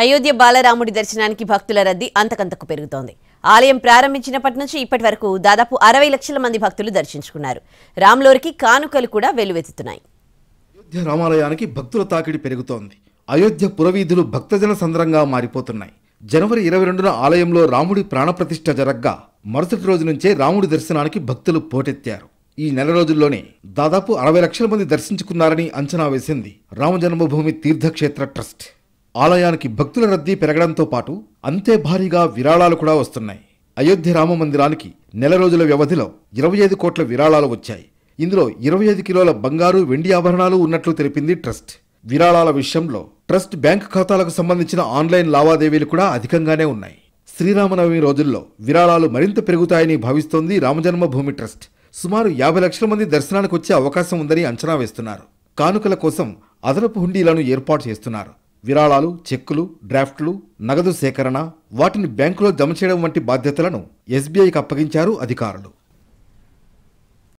అయోధ్య బాలరాముడి దర్శనానికి భక్తుల రద్దీ అంతకంతకు పెరుగుతోంది ఆలయం ప్రారంభించినప్పటి నుంచి ఇప్పటి వరకు దాదాపు అరవై లక్షల మంది భక్తులు దర్శించుకున్నారు రామ్లోరికి కానుకలు కూడా వెలువెత్తుతున్నాయి అయోధ్య రామాలయానికి భక్తుల తాకిడి పెరుగుతోంది అయోధ్య పురవీధులు భక్తజన సంద్రంగా మారిపోతున్నాయి జనవరి ఇరవై రెండున ఆలయంలో రాముడి ప్రాణప్రతిష్ఠ జరగ్గా మరుసటి రోజు నుంచే రాముడి దర్శనానికి భక్తులు పోటెత్తారు ఈ నెల రోజుల్లోనే దాదాపు అరవై లక్షల మంది దర్శించుకున్నారని అంచనా వేసింది రామ జన్మభూమి తీర్థక్షేత్ర ట్రస్ట్ ఆలయానికి భక్తుల రద్దీ పెరగడంతో పాటు అంతే భారీగా విరాళాలు కూడా వస్తున్నాయి అయోధ్య రామ మందిరానికి నెల రోజుల వ్యవధిలో ఇరవై ఐదు కోట్ల విరాళాలు వచ్చాయి ఇందులో ఇరవై ఐదు కిలోల బంగారు వెండి ఆభరణాలు ఉన్నట్లు తెలిపింది ట్రస్ట్ విరాళాల విషయంలో ట్రస్ట్ బ్యాంకు ఖాతాలకు సంబంధించిన ఆన్లైన్ లావాదేవీలు కూడా అధికంగానే ఉన్నాయి శ్రీరామనవమి రోజుల్లో విరాళాలు మరింత పెరుగుతాయని భావిస్తోంది రామజన్మభూమి ట్రస్ట్ సుమారు యాభై లక్షల మంది దర్శనానికి వచ్చే అవకాశం ఉందని అంచనా వేస్తున్నారు కానుకల కోసం అదనపు హుండీలను ఏర్పాటు చేస్తున్నారు విరాళాలు చెక్కులు డ్రాఫ్ట్లు నగదు సేకరణ వాటిని బ్యాంకులో జమ చేయడం వంటి బాధ్యతలను ఎస్బీఐకి అప్పగించారు అధికారులు